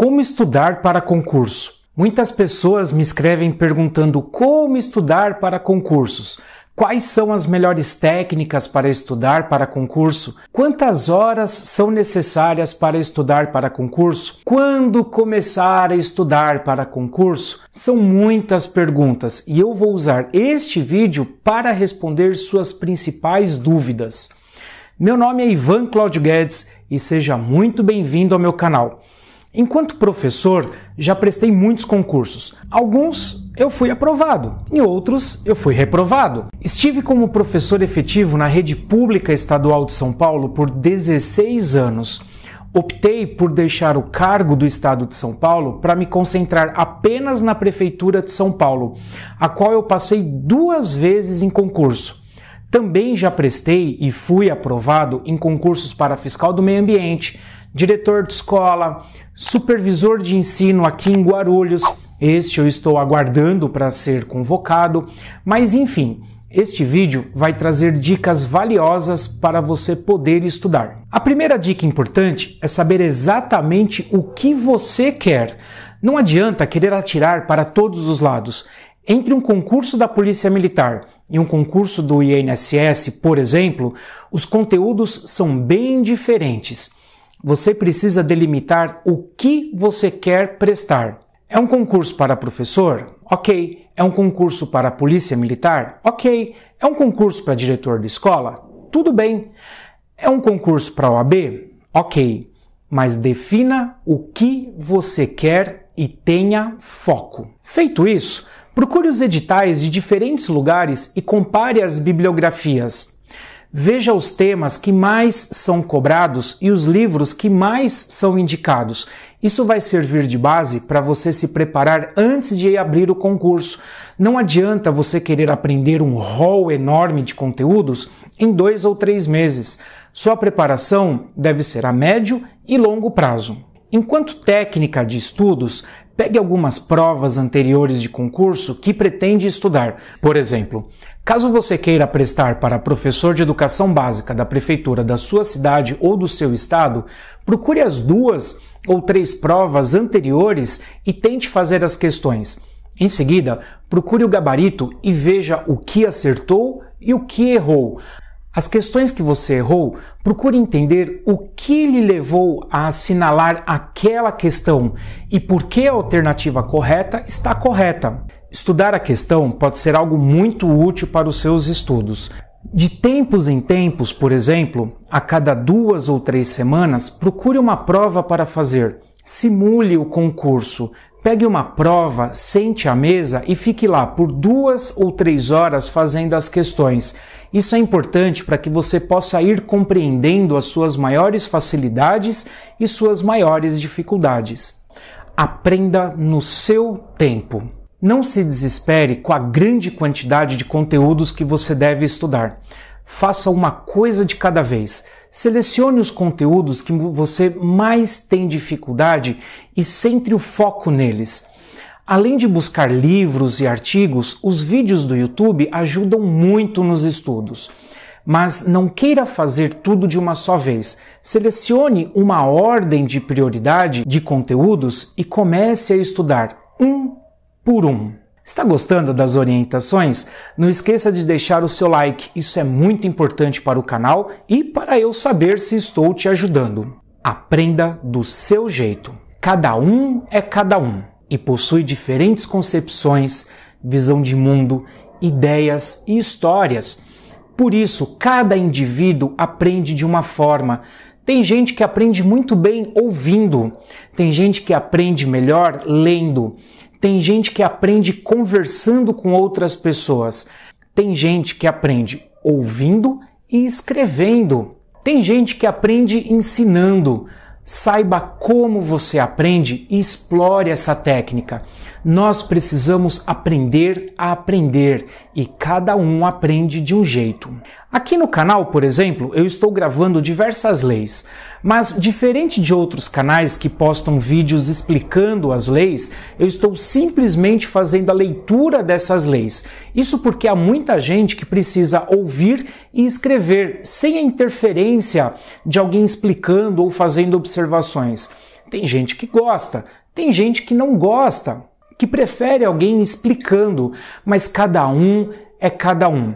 Como estudar para concurso? Muitas pessoas me escrevem perguntando como estudar para concursos. Quais são as melhores técnicas para estudar para concurso? Quantas horas são necessárias para estudar para concurso? Quando começar a estudar para concurso? São muitas perguntas e eu vou usar este vídeo para responder suas principais dúvidas. Meu nome é Ivan Claudio Guedes e seja muito bem-vindo ao meu canal. Enquanto professor, já prestei muitos concursos. Alguns eu fui aprovado, em outros eu fui reprovado. Estive como professor efetivo na rede pública estadual de São Paulo por 16 anos. Optei por deixar o cargo do estado de São Paulo para me concentrar apenas na prefeitura de São Paulo, a qual eu passei duas vezes em concurso. Também já prestei e fui aprovado em concursos para fiscal do meio ambiente, diretor de escola, supervisor de ensino aqui em Guarulhos. Este eu estou aguardando para ser convocado, mas enfim, este vídeo vai trazer dicas valiosas para você poder estudar. A primeira dica importante é saber exatamente o que você quer. Não adianta querer atirar para todos os lados. Entre um concurso da Polícia Militar e um concurso do INSS, por exemplo, os conteúdos são bem diferentes. Você precisa delimitar o que você quer prestar. É um concurso para professor? Ok. É um concurso para polícia militar? Ok. É um concurso para diretor de escola? Tudo bem. É um concurso para OAB? Ok. Mas defina o que você quer e tenha foco. Feito isso, procure os editais de diferentes lugares e compare as bibliografias. Veja os temas que mais são cobrados e os livros que mais são indicados. Isso vai servir de base para você se preparar antes de abrir o concurso. Não adianta você querer aprender um rol enorme de conteúdos em dois ou três meses. Sua preparação deve ser a médio e longo prazo. Enquanto técnica de estudos, Pegue algumas provas anteriores de concurso que pretende estudar. Por exemplo, caso você queira prestar para professor de educação básica da prefeitura da sua cidade ou do seu estado, procure as duas ou três provas anteriores e tente fazer as questões. Em seguida, procure o gabarito e veja o que acertou e o que errou. As questões que você errou, procure entender o que lhe levou a assinalar aquela questão e por que a alternativa correta está correta. Estudar a questão pode ser algo muito útil para os seus estudos. De tempos em tempos, por exemplo, a cada duas ou três semanas, procure uma prova para fazer. Simule o concurso, Pegue uma prova, sente à mesa e fique lá por duas ou três horas fazendo as questões. Isso é importante para que você possa ir compreendendo as suas maiores facilidades e suas maiores dificuldades. Aprenda no seu tempo. Não se desespere com a grande quantidade de conteúdos que você deve estudar. Faça uma coisa de cada vez. Selecione os conteúdos que você mais tem dificuldade e centre o foco neles. Além de buscar livros e artigos, os vídeos do YouTube ajudam muito nos estudos. Mas não queira fazer tudo de uma só vez. Selecione uma ordem de prioridade de conteúdos e comece a estudar um por um. Está gostando das orientações? Não esqueça de deixar o seu like, isso é muito importante para o canal e para eu saber se estou te ajudando. Aprenda do seu jeito. Cada um é cada um e possui diferentes concepções, visão de mundo, ideias e histórias. Por isso, cada indivíduo aprende de uma forma. Tem gente que aprende muito bem ouvindo, tem gente que aprende melhor lendo, tem gente que aprende conversando com outras pessoas, tem gente que aprende ouvindo e escrevendo, tem gente que aprende ensinando, Saiba como você aprende e explore essa técnica. Nós precisamos aprender a aprender e cada um aprende de um jeito. Aqui no canal, por exemplo, eu estou gravando diversas leis, mas diferente de outros canais que postam vídeos explicando as leis, eu estou simplesmente fazendo a leitura dessas leis. Isso porque há muita gente que precisa ouvir e escrever sem a interferência de alguém explicando ou fazendo observações. Tem gente que gosta, tem gente que não gosta que prefere alguém explicando, mas cada um é cada um.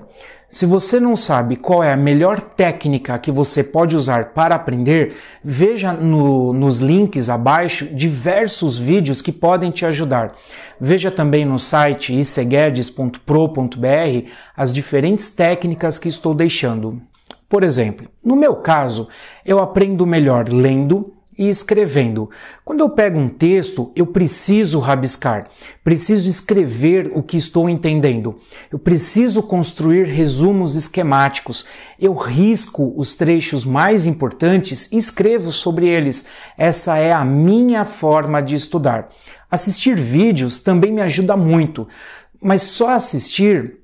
Se você não sabe qual é a melhor técnica que você pode usar para aprender, veja no, nos links abaixo diversos vídeos que podem te ajudar. Veja também no site iceguedes.pro.br as diferentes técnicas que estou deixando. Por exemplo, no meu caso, eu aprendo melhor lendo, e escrevendo. Quando eu pego um texto, eu preciso rabiscar, preciso escrever o que estou entendendo, eu preciso construir resumos esquemáticos, eu risco os trechos mais importantes e escrevo sobre eles. Essa é a minha forma de estudar. Assistir vídeos também me ajuda muito, mas só assistir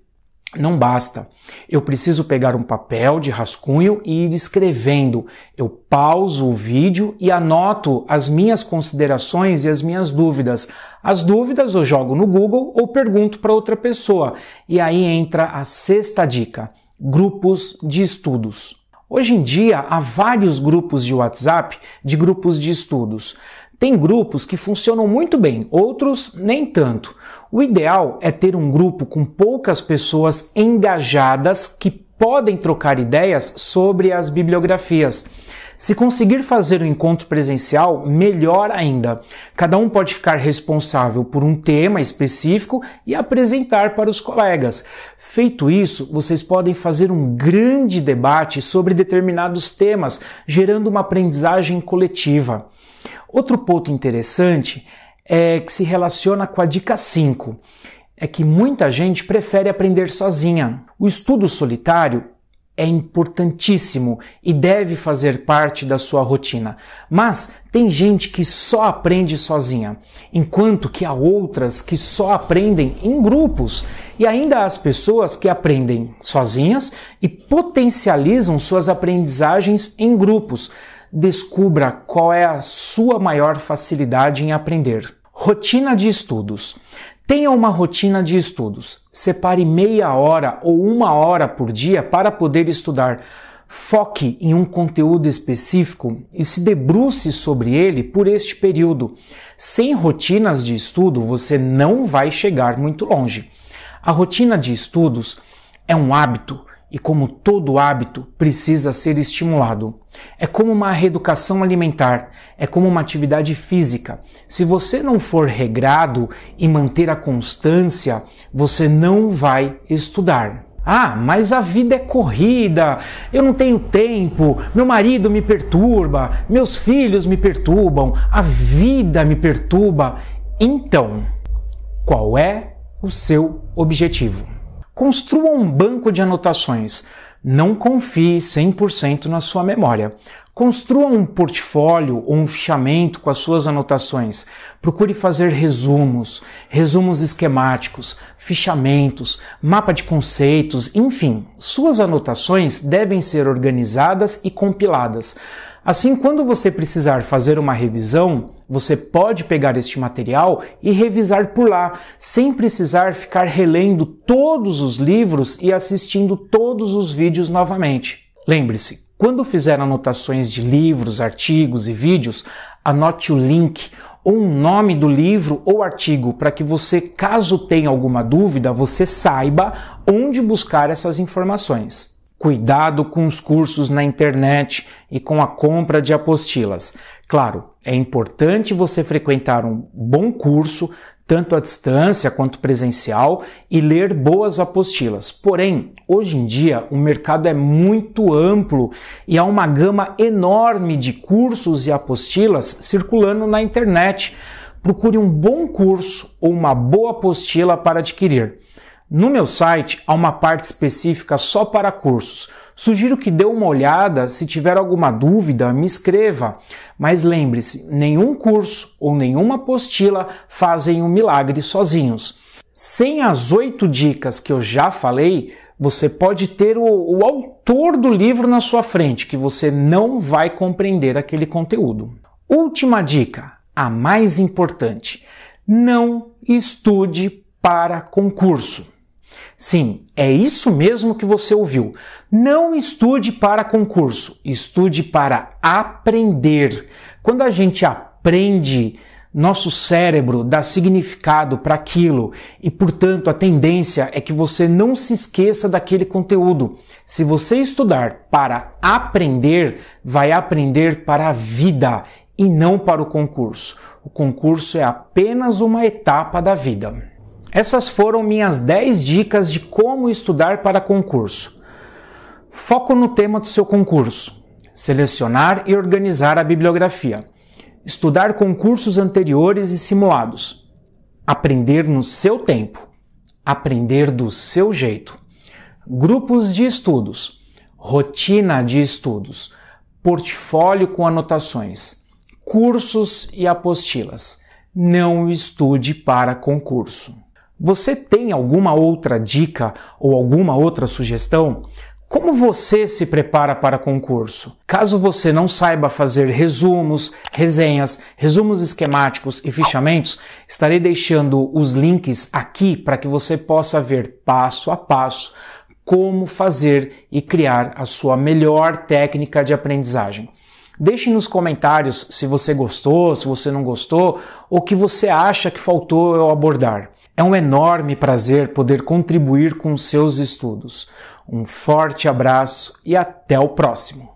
não basta. Eu preciso pegar um papel de rascunho e ir escrevendo. Eu pauso o vídeo e anoto as minhas considerações e as minhas dúvidas. As dúvidas eu jogo no Google ou pergunto para outra pessoa. E aí entra a sexta dica: grupos de estudos. Hoje em dia há vários grupos de WhatsApp de grupos de estudos. Tem grupos que funcionam muito bem, outros nem tanto. O ideal é ter um grupo com poucas pessoas engajadas que podem trocar ideias sobre as bibliografias. Se conseguir fazer um encontro presencial, melhor ainda. Cada um pode ficar responsável por um tema específico e apresentar para os colegas. Feito isso, vocês podem fazer um grande debate sobre determinados temas, gerando uma aprendizagem coletiva. Outro ponto interessante é que se relaciona com a dica 5, é que muita gente prefere aprender sozinha. O estudo solitário é importantíssimo e deve fazer parte da sua rotina. Mas tem gente que só aprende sozinha, enquanto que há outras que só aprendem em grupos. E ainda há as pessoas que aprendem sozinhas e potencializam suas aprendizagens em grupos. Descubra qual é a sua maior facilidade em aprender. Rotina de estudos. Tenha uma rotina de estudos. Separe meia hora ou uma hora por dia para poder estudar. Foque em um conteúdo específico e se debruce sobre ele por este período. Sem rotinas de estudo, você não vai chegar muito longe. A rotina de estudos é um hábito e, como todo hábito, precisa ser estimulado. É como uma reeducação alimentar, é como uma atividade física. Se você não for regrado e manter a constância, você não vai estudar. Ah, mas a vida é corrida, eu não tenho tempo, meu marido me perturba, meus filhos me perturbam, a vida me perturba. Então, qual é o seu objetivo? Construa um banco de anotações. Não confie 100% na sua memória. Construa um portfólio ou um fichamento com as suas anotações. Procure fazer resumos, resumos esquemáticos, fichamentos, mapa de conceitos, enfim, suas anotações devem ser organizadas e compiladas. Assim, quando você precisar fazer uma revisão, você pode pegar este material e revisar por lá, sem precisar ficar relendo todos os livros e assistindo todos os vídeos novamente. Lembre-se, quando fizer anotações de livros, artigos e vídeos, anote o link ou o nome do livro ou artigo para que você, caso tenha alguma dúvida, você saiba onde buscar essas informações. Cuidado com os cursos na internet e com a compra de apostilas. Claro, é importante você frequentar um bom curso, tanto à distância quanto presencial, e ler boas apostilas. Porém, hoje em dia o mercado é muito amplo e há uma gama enorme de cursos e apostilas circulando na internet. Procure um bom curso ou uma boa apostila para adquirir. No meu site há uma parte específica só para cursos. Sugiro que dê uma olhada, se tiver alguma dúvida, me escreva. Mas lembre-se, nenhum curso ou nenhuma apostila fazem um milagre sozinhos. Sem as oito dicas que eu já falei, você pode ter o, o autor do livro na sua frente, que você não vai compreender aquele conteúdo. Última dica, a mais importante: não estude para concurso. Sim, é isso mesmo que você ouviu. Não estude para concurso, estude para aprender. Quando a gente aprende, nosso cérebro dá significado para aquilo e, portanto, a tendência é que você não se esqueça daquele conteúdo. Se você estudar para aprender, vai aprender para a vida e não para o concurso. O concurso é apenas uma etapa da vida. Essas foram minhas 10 dicas de como estudar para concurso. Foco no tema do seu concurso. Selecionar e organizar a bibliografia. Estudar concursos anteriores e simulados. Aprender no seu tempo. Aprender do seu jeito. Grupos de estudos. Rotina de estudos. Portfólio com anotações. Cursos e apostilas. Não estude para concurso. Você tem alguma outra dica ou alguma outra sugestão? Como você se prepara para concurso? Caso você não saiba fazer resumos, resenhas, resumos esquemáticos e fichamentos, estarei deixando os links aqui para que você possa ver passo a passo como fazer e criar a sua melhor técnica de aprendizagem. Deixe nos comentários se você gostou, se você não gostou, ou o que você acha que faltou eu abordar. É um enorme prazer poder contribuir com seus estudos. Um forte abraço e até o próximo!